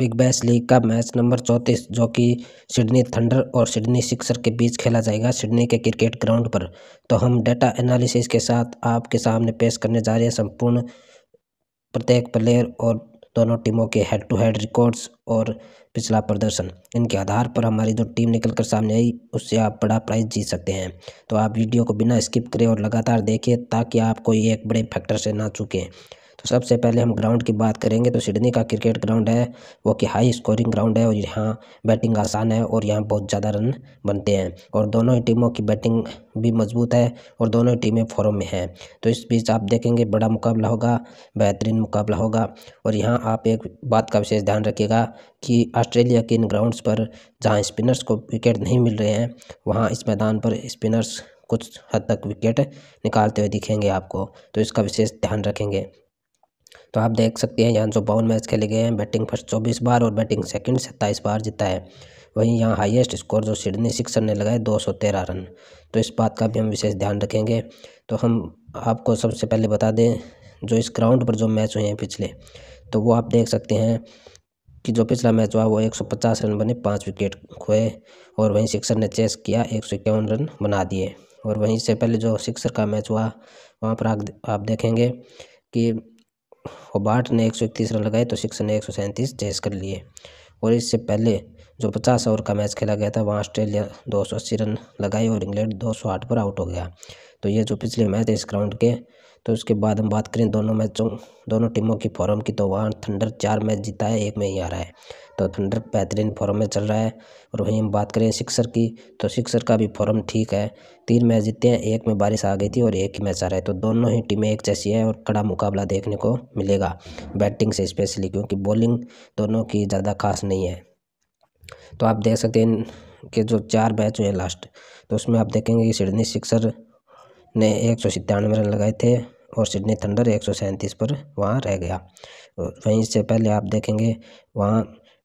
big Bash League का match number चौंतीस जो कि सिडनी थंडर और सिडनी सिक्सर के बीच खेला जाएगा सिडनी के क्रिकेट ग्राउंड पर तो हम डेटा एनालिसिस के साथ आपके सामने पेश करने जा रहे हैं संपूर्ण प्रत्येक प्लेयर और दोनों टीमों के हेड टू हेड रिकॉर्ड्स और पिछला प्रदर्शन इनके आधार पर हमारी जो टीम निकल कर सामने आई उससे आप बड़ा प्राइज जीत सकते हैं तो आप वीडियो को बिना स्किप करें और लगातार देखें ताकि आपको ये एक बड़े फैक्टर से ना चुके तो सबसे पहले हम ग्राउंड की बात करेंगे तो सिडनी का क्रिकेट ग्राउंड है वो कि हाई स्कोरिंग ग्राउंड है और यहाँ बैटिंग आसान है और यहाँ बहुत ज़्यादा रन बनते हैं और दोनों ही टीमों की बैटिंग भी मजबूत है और दोनों ही टीमें फॉरम में हैं तो इस बीच आप देखेंगे बड़ा मुकाबला होगा बेहतरीन मुकाबला होगा और यहाँ आप एक बात का विशेष ध्यान रखिएगा कि ऑस्ट्रेलिया के इन ग्राउंड्स पर जहाँ स्पिनर्स को विकेट नहीं मिल रहे हैं वहाँ इस मैदान पर स्पिनर्स कुछ हद तक विकेट निकालते हुए दिखेंगे आपको तो इसका विशेष ध्यान रखेंगे तो आप देख सकते हैं यहाँ चौपावन मैच खेले गए हैं बैटिंग फर्स्ट चौबीस बार और बैटिंग सेकंड सत्ताईस बार जीता है वहीं यहाँ हाईएस्ट स्कोर जो सिडनी सिक्सर ने लगाए दो सौ तेरह रन तो इस बात का भी हम विशेष ध्यान रखेंगे तो हम आपको सबसे पहले बता दें जो इस ग्राउंड पर जो मैच हुए हैं पिछले तो वो आप देख सकते हैं कि जो पिछला मैच हुआ वो पचास रन बने पाँच विकेट खोए और वहीं सिक्सर ने चेस किया एक रन बना दिए और वहीं से पहले जो सिक्सर का मैच हुआ वहाँ पर आप देखेंगे कि बाट ने एक सौ इकतीस रन लगाए तो सिक्स ने एक सौ सैंतीस चेस कर लिए और इससे पहले जो पचास ओवर का मैच खेला गया था वहाँ ऑस्ट्रेलिया दो सौ अस्सी रन लगाई और इंग्लैंड दो सौ आठ पर आउट हो गया तो ये जो पिछले मैच है इस ग्राउंड के तो उसके बाद हम बात करें दोनों मैचों दोनों टीमों की फॉर्म की तो वहाँ थंडर चार मैच जीता है एक में ही आ रहा है तो थंडर बेहतरीन फॉर्म में चल रहा है और वहीं हम बात करें सिक्सर की तो सिक्सर का भी फॉर्म ठीक है तीन मैच जीते हैं एक में बारिश आ गई थी और एक ही मैच आ रहा है तो दोनों ही टीमें एक जैसी है और कड़ा मुकाबला देखने को मिलेगा बैटिंग से स्पेशली क्योंकि बॉलिंग दोनों की ज़्यादा खास नहीं है तो आप देख सकते हैं इनके जो चार मैच हुए लास्ट तो उसमें आप देखेंगे कि सिडनी सिक्सर ने एक सौ सितानवे रन लगाए थे और सिडनी थंडर एक सौ सैंतीस पर वहाँ रह गया वहीं से पहले आप देखेंगे वहाँ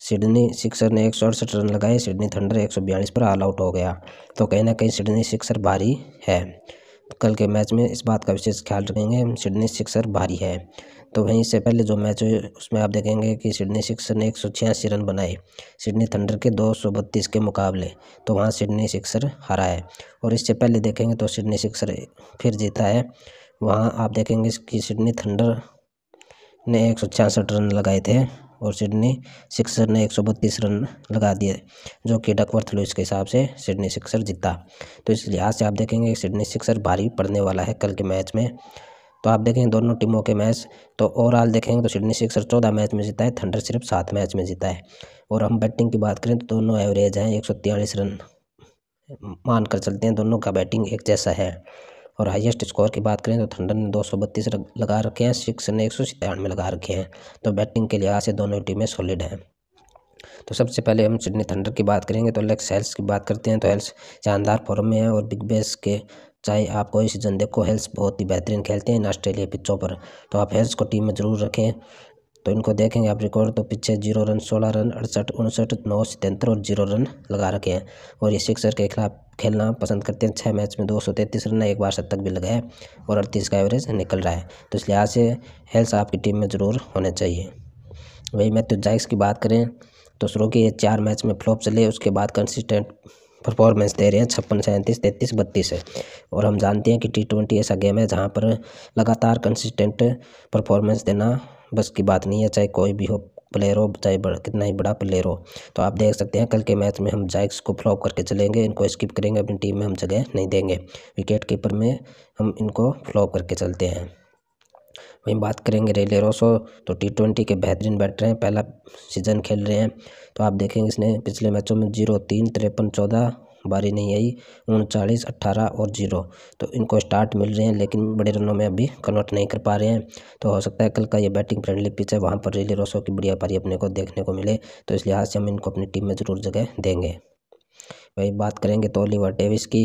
सिडनी सिक्सर ने एक सौ अड़सठ रन लगाए सिडनी थंडर एक सौ बयालीस पर ऑल आउट हो गया तो कहीं ना कहीं सिडनी सिक्सर भारी है कल के मैच में इस बात का विशेष ख्याल रखेंगे सिडनी सिक्सर भारी है तो वहीं से पहले जो मैच हुए उसमें आप देखेंगे कि सिडनी सिक्स ने एक सौ छियासी रन बनाए सिडनी थंडर के दो सौ बत्तीस के मुकाबले तो वहाँ सिडनी सिक्सर हारा है और इससे पहले देखेंगे तो सिडनी सिक्सर फिर जीता है वहाँ आप देखेंगे कि सिडनी थंडर ने एक सौ छियासठ रन लगाए थे और सिडनी सिक्सर ने एक रन लगा दिए जो कि डकवर्थ लुइस के हिसाब से सिडनी सिक्सर जीता तो इस लिहाज से आप देखेंगे सिडनी सिक्सर भारी पड़ने वाला है कल के मैच में तो आप देखें दोनों टीमों के मैच तो ओवरऑल देखेंगे तो सिडनी सिक्सर चौदह मैच में जीता है थंडर सिर्फ सात मैच में जीता है और हम बैटिंग की बात करें तो दोनों एवरेज हैं एक सौ मान रन चलते हैं दोनों का बैटिंग एक जैसा है और हाईएस्ट स्कोर की बात करें तो थंडर ने दो सौ बत्तीस लगा रखे हैं सिक्स ने एक सौ लगा रखे हैं तो बैटिंग के लिहाज से दोनों टीमें सॉलिड हैं तो सबसे पहले हम सिडनी थंडर की बात करेंगे तो लेक्स हेल्स की बात करते हैं तो हेल्स शानदार फॉर्म में है और बिग बेस के चाहे आप कोई सीजन देखो हेल्स बहुत ही बेहतरीन खेलते हैं ऑस्ट्रेलिया पिचों पर तो आप हेल्स को टीम में ज़रूर रखें तो इनको देखेंगे आप रिकॉर्ड तो पीछे जीरो रन सोलह रन अड़सठ उनसठ नौ सतहत्तर और जीरो रन लगा रखे हैं और ये सिक्सर के खिलाफ खेलना पसंद करते हैं छः मैच में दो सौ तैंतीस रन एक बार शतक भी लगाए और अड़तीस का एवरेज निकल रहा है तो इस लिहाज से हेल्स आपकी टीम में ज़रूर होने चाहिए वही मैथ्यू तो की बात करें तो शुरू के चार मैच में फ्लॉप चले उसके बाद कंसिस्टेंट परफॉर्मेंस दे रहे हैं छप्पन सैंतीस तैंतीस बत्तीस है और हम जानते हैं कि टी ट्वेंटी ऐसा गेम है जहाँ पर लगातार कंसिस्टेंट परफॉर्मेंस देना बस की बात नहीं है चाहे कोई भी हो प्लेयर हो चाहे बड़ा कितना ही बड़ा प्लेयर हो तो आप देख सकते हैं कल के मैच में हम जैक्स को फ्लॉप करके चलेंगे इनको स्किप करेंगे अपनी टीम में हम जगह नहीं देंगे विकेट कीपर में हम इनको फ्लॉप करके चलते हैं वहीं बात करेंगे रेले रोसो तो टी ट्वेंटी के बेहतरीन बैटर हैं पहला सीजन खेल रहे हैं तो आप देखेंगे इसने पिछले मैचों में जीरो तीन तिरपन चौदह बारी नहीं आई उनचालीस अट्ठारह और जीरो तो इनको स्टार्ट मिल रहे हैं लेकिन बड़े रनों में अभी कन्वर्ट नहीं कर पा रहे हैं तो हो सकता है कल का ये बैटिंग फ्रेंडली पिच है वहाँ पर रिली रोसो की बढ़िया पारी अपने को देखने को मिले तो इस लिहाज से हम इनको अपनी टीम में ज़रूर जगह देंगे वही बात करेंगे तो ओलिवर डेविस की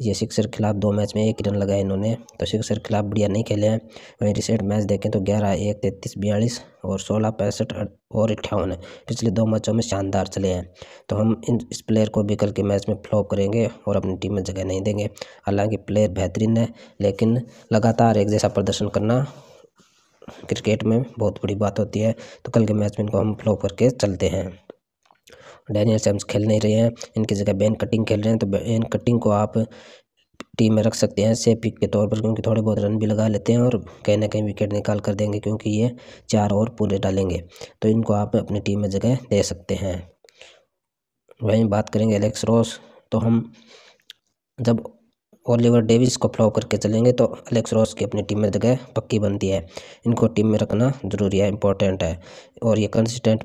ये सिक्सर के खिलाफ दो मैच में एक रन लगाए इन्होंने तो सिक्सर के खिलाफ बढ़िया नहीं खेले हैं वहीं रिसेंट मैच देखें तो ग्यारह एक तैंतीस बयालीस और सोलह पैंसठ और अट्ठावन पिछले दो मैचों में शानदार चले हैं तो हम इन इस प्लेयर को भी कल के मैच में फ्लॉप करेंगे और अपनी टीम में जगह नहीं देंगे हालांकि प्लेयर बेहतरीन है लेकिन लगातार एक जैसा प्रदर्शन करना क्रिकेट में बहुत बड़ी बात होती है तो कल के मैच में इनको हम फ्लॉप करके चलते हैं डैनियल सैम्स खेल नहीं रहे हैं इनकी जगह बैन कटिंग खेल रहे हैं तो बैन कटिंग को आप टीम में रख सकते हैं सेफ पिक के तौर पर क्योंकि थोड़े बहुत रन भी लगा लेते हैं और कहीं ना कहीं विकेट निकाल कर देंगे क्योंकि ये चार ओवर पूरे डालेंगे तो इनको आप अपनी टीम में जगह दे सकते हैं वहीं बात करेंगे एलेक्स रॉस तो हम जब ओलिवर डेविस को फ्लॉप करके चलेंगे तो एलेक्स रॉस की अपनी टीम में जगह पक्की बनती है इनको टीम में रखना ज़रूरी है इंपॉर्टेंट है और ये कंसिस्टेंट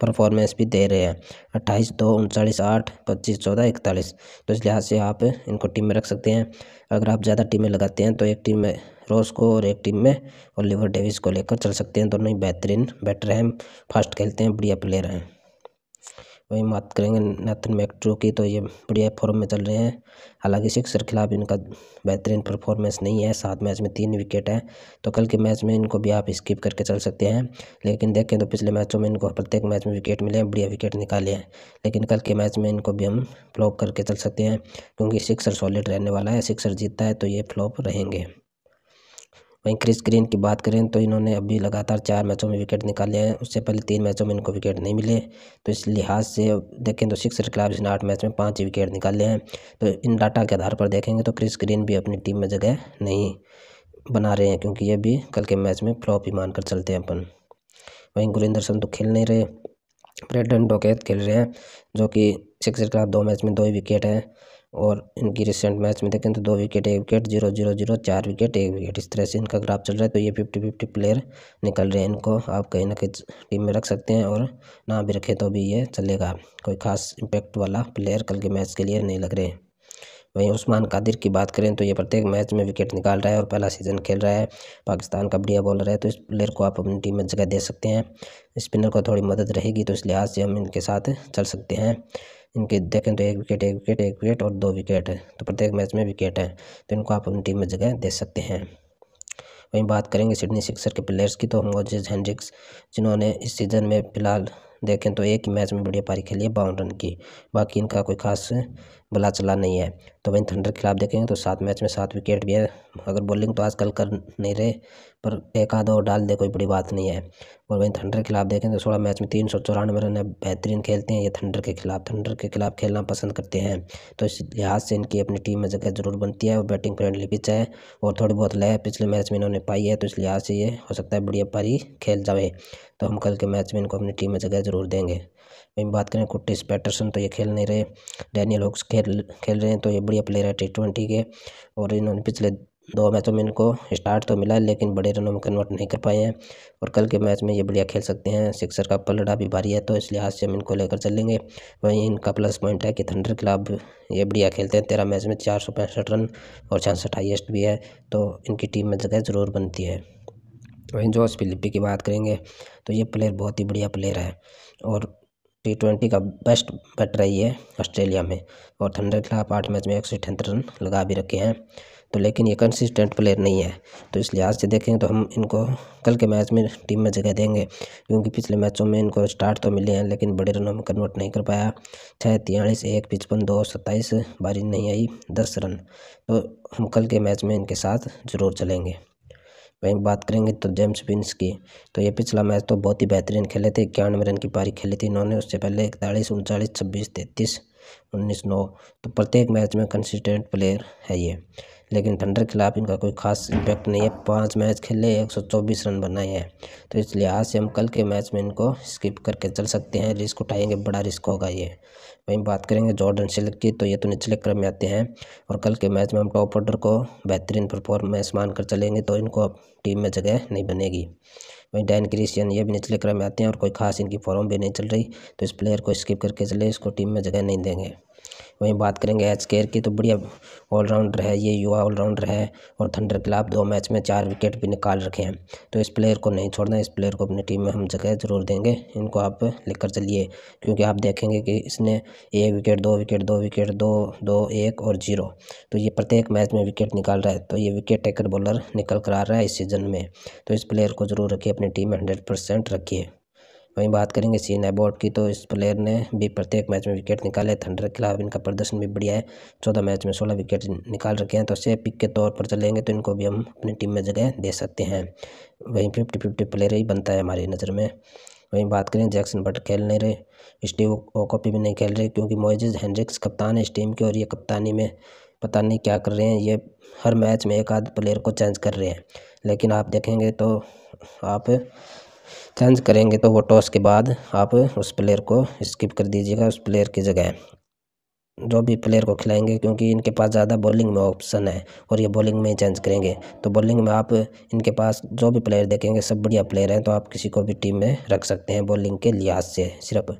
परफॉर्मेंस भी दे रहे हैं अट्ठाईस दो उनचालीस आठ पच्चीस चौदह इकतालीस तो इस लिहाज से आप इनको टीम में रख सकते हैं अगर आप ज़्यादा टीमें लगाते हैं तो एक टीम में रोस को और एक टीम में ओलिवर डेविस को लेकर चल सकते हैं दोनों ही बेहतरीन बैटर हैं फास्ट खेलते हैं बढ़िया प्लेयर हैं वहीं बात करेंगे नैथन मैक्ट्रो की तो ये बढ़िया फॉर्म में चल रहे हैं हालांकि सिक्सर खिलाफ इनका बेहतरीन परफॉर्मेंस नहीं है सात मैच में तीन विकेट हैं तो कल के मैच में इनको भी आप स्किप करके चल सकते हैं लेकिन देखें तो पिछले मैचों में इनको प्रत्येक मैच में विकेट मिले हैं बढ़िया विकेट निकाले हैं लेकिन कल के मैच में इनको भी हम फ्लॉप करके चल सकते हैं क्योंकि सिक्सर सॉलिड रहने वाला है सिक्सर जीतता है तो ये फ्लॉप रहेंगे वहीं क्रिस ग्रीन की बात करें तो इन्होंने अभी लगातार चार मैचों में विकेट निकाले हैं उससे पहले तीन मैचों में इनको विकेट नहीं मिले तो इस लिहाज से देखें तो सिक्स के खिलाफ इसने आठ मैच में पाँच ही विकेट निकाले हैं तो इन डाटा के आधार पर देखेंगे तो क्रिस ग्रीन भी अपनी टीम में जगह नहीं बना रहे हैं क्योंकि ये भी कल के मैच में फ्लॉप ही मानकर चलते हैं अपन वहीं गुरिंदर तो खेल नहीं रहे ब्रेडन डोकेत खेल रहे हैं जो कि सिक्सर के खिलाफ दो मैच में दो ही विकेट हैं और इनकी रिसेंट मैच में देखें तो दो विकेट एक विकेट जीरो जीरो जीरो चार विकेट एक विकेट इस तरह से इनका ग्राफ चल रहा है तो ये फिफ्टी फिफ्टी प्लेयर निकल रहे हैं इनको आप कहीं ना कहीं टीम में रख सकते हैं और ना भी रखें तो भी ये चलेगा कोई खास इम्पैक्ट वाला प्लेयर कल के मैच के लिए नहीं लग रहे वहीं उस्मान कादिर की बात करें तो ये प्रत्येक मैच में विकेट निकाल रहा है और पहला सीजन खेल रहा है पाकिस्तान का बढ़िया बॉलर है तो इस प्लेयर को आप अपनी टीम में जगह दे सकते हैं स्पिनर को थोड़ी मदद रहेगी तो इस लिहाज से हम इनके साथ चल सकते हैं इनके देखें तो एक विकेट एक विकेट एक विकेट और दो विकेट है तो प्रत्येक मैच में विकेट है तो इनको आप अपनी टीम में जगह दे सकते हैं वहीं बात करेंगे सिडनी सिक्सर के प्लेयर्स की तो मोजिस हैंड्रिक्स जिन्होंने इस सीज़न में फिलहाल देखें तो एक ही मैच में बढ़िया पारी खेली है बावन रन की बाकी इनका कोई खास बला चला नहीं है तो वहीं थंडर के खिलाफ देखेंगे तो सात मैच में सात विकेट भी है अगर बॉलिंग तो आजकल कर नहीं रहे पर एक आधा और डाल दे कोई बड़ी बात नहीं है और वहीं थंडर के खिलाफ देखें तो सोलह मैच में तीन सौ चौरानवे रन है बेहतरीन खेलते हैं ये थंडर के खिलाफ थंडर के खिलाफ खेलना पसंद करते हैं तो इस लिहाज से इनकी अपनी टीम में जगह जरूर बनती है और बैटिंग फ्रेंडली पिच है और थोड़ी बहुत लय पिछले मैच में इन्होंने पाई है तो इस लिहाज से ये हो सकता है बढ़िया पारी खेल जाए तो हम कल के मैच में इनको अपनी टीम में जगह जरूर देंगे वहीं बात करें कुटिस पैटरसन तो ये खेल नहीं रहे डैनियल होक्स खेल खेल रहे हैं तो ये बढ़िया प्लेयर है टी ट्वेंटी के और इन्होंने पिछले दो मैचों में इनको स्टार्ट तो मिला है लेकिन बड़े रनों में कन्वर्ट नहीं कर पाए हैं और कल के मैच में ये बढ़िया खेल सकते हैं सिक्सर का पलड़ा भी भारी है तो इस लिहाज से हम इनको लेकर चलेंगे वहीं इनका प्लस पॉइंट है कि थंडर क्लब ये बढ़िया खेलते हैं तेरह मैच में चार सौ पैंसठ रन और छियासठ हाइएस्ट भी है तो इनकी टीम में जगह ज़रूर बनती है वहीं जोश फिलिपी की बात करेंगे तो ये प्लेयर बहुत ही बढ़िया प्लेयर है और टी ट्वेंटी का बेस्ट बैट रही है ऑस्ट्रेलिया में और थंडर के खिलाफ आठ मैच में एक सौ अठहत्तर रन लगा भी रखे हैं तो लेकिन ये कंसिस्टेंट प्लेयर नहीं है तो इस लिहाज से देखें तो हम इनको कल के मैच में टीम में जगह देंगे क्योंकि पिछले मैचों में इनको स्टार्ट तो मिले हैं लेकिन बड़े रनों में कन्वर्ट नहीं कर पाया छः तिहालीस एक पिचपन दो सत्ताईस बारी नहीं आई दस रन तो हम कल के मैच में इनके साथ ज़रूर चलेंगे वहीं बात करेंगे तो जेम्स विंस की तो ये पिछला मैच तो बहुत ही बेहतरीन खेले थे इक्यानवे रन की पारी खेली थी इन्होंने उससे पहले इकतालीस उनचालीस छब्बीस तैंतीस उन्नीस नौ तो प्रत्येक मैच में कंसिस्टेंट प्लेयर है ये लेकिन थंडर के खिलाफ इनका कोई खास इम्पैक्ट नहीं है पाँच मैच खेले एक सौ चौबीस रन बनाए हैं तो इस लिहाज से हम कल के मैच में इनको स्किप करके चल सकते हैं रिस्क उठाएंगे बड़ा रिस्क होगा ये वहीं बात करेंगे जॉर्डन सिल्क की तो ये तो निचले क्रम में आते हैं और कल के मैच में हम टॉप ऑर्डर को बेहतरीन परफॉर्मेंस मानकर चलेंगे तो इनको अब टीम में जगह नहीं बनेगी वहीं डैन क्रिस्टियन ये भी निचले क्रम में आते हैं और कोई खास इनकी फॉर्म भी नहीं चल रही तो इस प्लेयर को स्किप करके चले इसको टीम में जगह नहीं देंगे वहीं बात करेंगे एच केयर की तो बढ़िया ऑलराउंडर है ये युवा ऑलराउंडर है और थंडर क्लाब दो मैच में चार विकेट भी निकाल रखे हैं तो इस प्लेयर को नहीं छोड़ना इस प्लेयर को अपनी टीम में हम जगह ज़रूर देंगे इनको आप लेकर चलिए क्योंकि आप देखेंगे कि इसने एक विकेट दो विकेट दो विकेट दो दो एक और जीरो तो ये प्रत्येक मैच में विकेट निकाल रहा है तो ये विकेट टेकर बॉलर निकल कर आ रहा है इस सीज़न में तो इस प्लेयर को ज़रूर रखिए अपनी टीम में हंड्रेड परसेंट रखिए वहीं बात करेंगे सीन एबॉर्ड की तो इस प्लेयर ने भी प्रत्येक मैच में विकेट निकाले थंडर के खिलाफ इनका प्रदर्शन भी बढ़िया है चौदह मैच में सोलह विकेट निकाल रखे हैं तो से पिक के तौर पर चलेंगे तो इनको भी हम अपनी टीम में जगह दे सकते हैं वहीं फिफ्टी फिफ्टी प्लेयर ही बनता है हमारी नज़र में वहीं बात करें जैक्सन बट खेल नहीं रहे स्टीव ओकॉपी भी नहीं खेल रहे क्योंकि मोइज हैंड्रिक्स कप्तान है इस टीम के और ये कप्तानी में पता नहीं क्या कर रहे हैं ये हर मैच में एक आध प्लेयर को चेंज कर रहे हैं लेकिन आप देखेंगे तो आप चेंज करेंगे तो वो टॉस के बाद आप उस प्लेयर को स्किप कर दीजिएगा उस प्लेयर की जगह जो भी प्लेयर को खिलाएंगे क्योंकि इनके पास ज़्यादा बॉलिंग में ऑप्शन है और ये बॉलिंग में ही चेंज करेंगे तो बॉलिंग में आप इनके पास जो भी प्लेयर देखेंगे सब बढ़िया प्लेयर हैं तो आप किसी को भी टीम में रख सकते हैं बॉलिंग के लिहाज से सिर्फ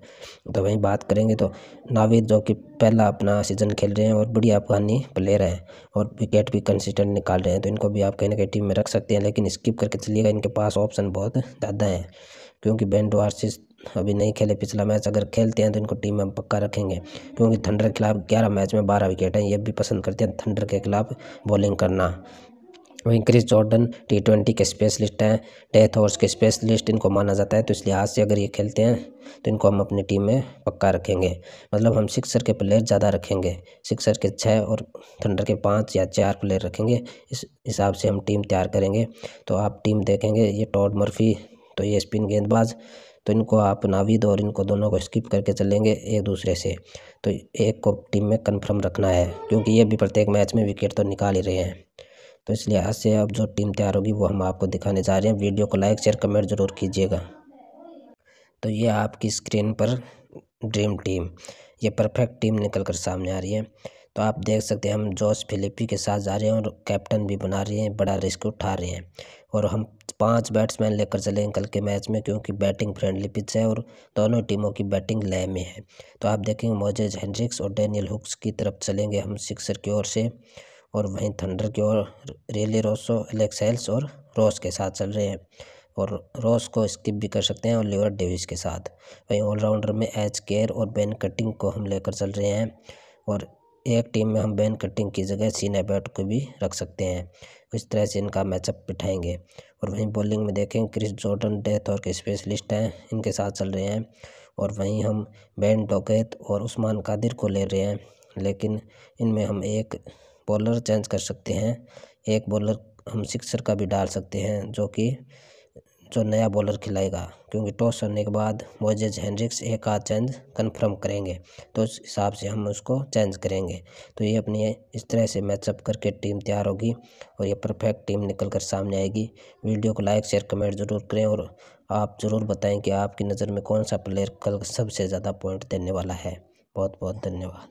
तो वहीं बात करेंगे तो नावेद जो कि पहला अपना सीज़न खेल रहे हैं और बढ़िया अफगानी प्लेयर हैं और विकेट भी कंसिस्टेंट निकाल रहे हैं तो इनको भी आप कहीं ना कहीं टीम में रख सकते हैं लेकिन स्किप करके चलिएगा इनके पास ऑप्शन बहुत ज़्यादा हैं क्योंकि बैंड वार्सिस अभी नहीं खेले पिछला मैच अगर खेलते हैं तो इनको टीम में हम पक्का रखेंगे क्योंकि थंडर के खिलाफ ग्यारह मैच में बारह विकेट हैं ये भी पसंद करते हैं थंडर के खिलाफ बॉलिंग करना वहीं क्रिस जॉर्डन टी ट्वेंटी के स्पेशलिस्ट हैं डेथ हॉर्स के स्पेशलिस्ट इनको माना जाता है तो इस लिहाज से अगर ये खेलते हैं तो इनको हम अपनी टीम में पक्का रखेंगे मतलब हम सिक्सर के प्लेयर ज़्यादा रखेंगे सिक्सर के छः और थंडर के पाँच या चार प्लेयर रखेंगे इस हिसाब से हम टीम तैयार करेंगे तो आप टीम देखेंगे ये टॉड मर्फी तो ये स्पिन गेंदबाज तो इनको आप नाविद और इनको दोनों को स्किप करके चलेंगे एक दूसरे से तो एक को टीम में कन्फर्म रखना है क्योंकि ये भी प्रत्येक मैच में विकेट तो निकाल ही रहे हैं तो इसलिए आज से अब जो टीम तैयार होगी वो हम आपको दिखाने जा रहे हैं वीडियो को लाइक शेयर कमेंट जरूर कीजिएगा तो ये आपकी स्क्रीन पर ड्रीम टीम ये परफेक्ट टीम निकल कर सामने आ रही है तो आप देख सकते हैं हम जॉस फिलिपी के साथ जा रहे हैं और कैप्टन भी बना रहे हैं बड़ा रिस्क उठा रहे हैं और हम पांच बैट्समैन लेकर चलें कल के मैच में क्योंकि बैटिंग फ्रेंडली पिच है और दोनों टीमों की बैटिंग लय में है तो आप देखेंगे मोजेज हेनरिक्स और डैनियल हुक्स की तरफ चलेंगे हम सिक्सर की ओर से और वहीं थंडर की ओर रेली रोसो एलेक्स हेल्स और रॉस के साथ चल रहे हैं और रॉस को स्किप भी कर सकते हैं और लिवर डेविस के साथ वहीं ऑलराउंडर में एच केयर और बैन कटिंग को हम लेकर चल रहे हैं और एक टीम में हम बैन कटिंग की जगह सीना बैट को भी रख सकते हैं इस तरह से इनका मैचअप बिठाएंगे और वहीं बॉलिंग में देखें क्रिस जॉर्डन डेथ और के स्पेशलिस्ट हैं इनके साथ चल रहे हैं और वहीं हम बैन डोकेत और उस्मान कादिर को ले रहे हैं लेकिन इनमें हम एक बॉलर चेंज कर सकते हैं एक बॉलर हम सिक्सर का भी डाल सकते हैं जो कि जो नया बॉलर खिलाएगा क्योंकि टॉस होने के बाद मोजेज हैंड्रिक्स एक आध चेंज कन्फर्म करेंगे तो उस हिसाब से हम उसको चेंज करेंगे तो ये अपनी इस तरह से मैचअप करके टीम तैयार होगी और ये परफेक्ट टीम निकल कर सामने आएगी वीडियो को लाइक शेयर कमेंट ज़रूर करें और आप ज़रूर बताएं कि आपकी नज़र में कौन सा प्लेयर कल सबसे ज़्यादा पॉइंट देने वाला है बहुत बहुत धन्यवाद